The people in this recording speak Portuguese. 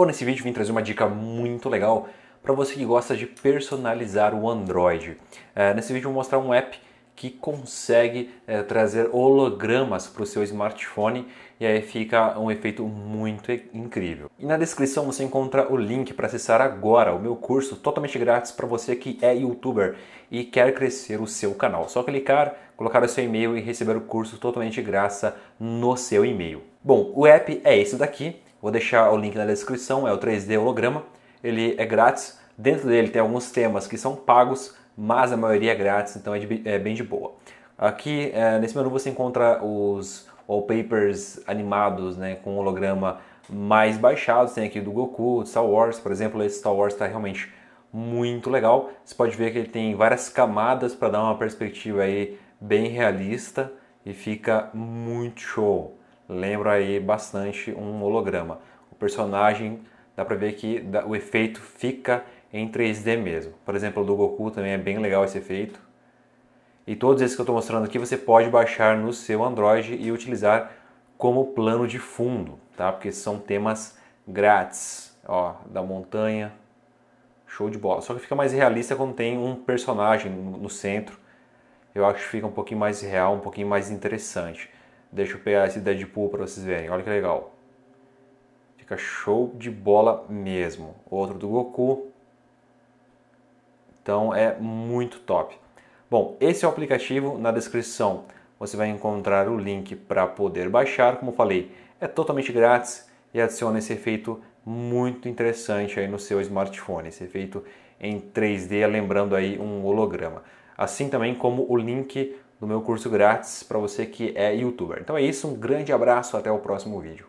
Eu nesse vídeo vim trazer uma dica muito legal para você que gosta de personalizar o Android. É, nesse vídeo eu vou mostrar um app que consegue é, trazer hologramas para o seu smartphone e aí fica um efeito muito incrível. E na descrição você encontra o link para acessar agora o meu curso totalmente grátis para você que é youtuber e quer crescer o seu canal. Só clicar, colocar o seu e-mail e receber o curso totalmente graça no seu e-mail. Bom, o app é esse daqui. Vou deixar o link na descrição, é o 3D holograma. Ele é grátis. Dentro dele tem alguns temas que são pagos, mas a maioria é grátis, então é, de, é bem de boa. Aqui é, nesse menu você encontra os wallpapers animados né, com holograma mais baixados. Tem aqui do Goku, do Star Wars, por exemplo. Esse Star Wars está realmente muito legal. Você pode ver que ele tem várias camadas para dar uma perspectiva aí bem realista e fica muito show lembra aí bastante um holograma. O personagem dá para ver que o efeito fica em 3D mesmo. Por exemplo, o do Goku também é bem legal esse efeito. E todos esses que eu estou mostrando aqui você pode baixar no seu Android e utilizar como plano de fundo, tá? Porque são temas grátis, ó, da montanha, show de bola. Só que fica mais realista quando tem um personagem no centro. Eu acho que fica um pouquinho mais real, um pouquinho mais interessante. Deixa eu pegar esse Deadpool para vocês verem, olha que legal. Fica show de bola mesmo. Outro do Goku. Então é muito top. Bom, esse é o aplicativo. Na descrição você vai encontrar o link para poder baixar. Como falei, é totalmente grátis e adiciona esse efeito muito interessante aí no seu smartphone. Esse efeito em 3D, lembrando aí um holograma. Assim também como o link do meu curso grátis para você que é youtuber. Então é isso, um grande abraço, até o próximo vídeo.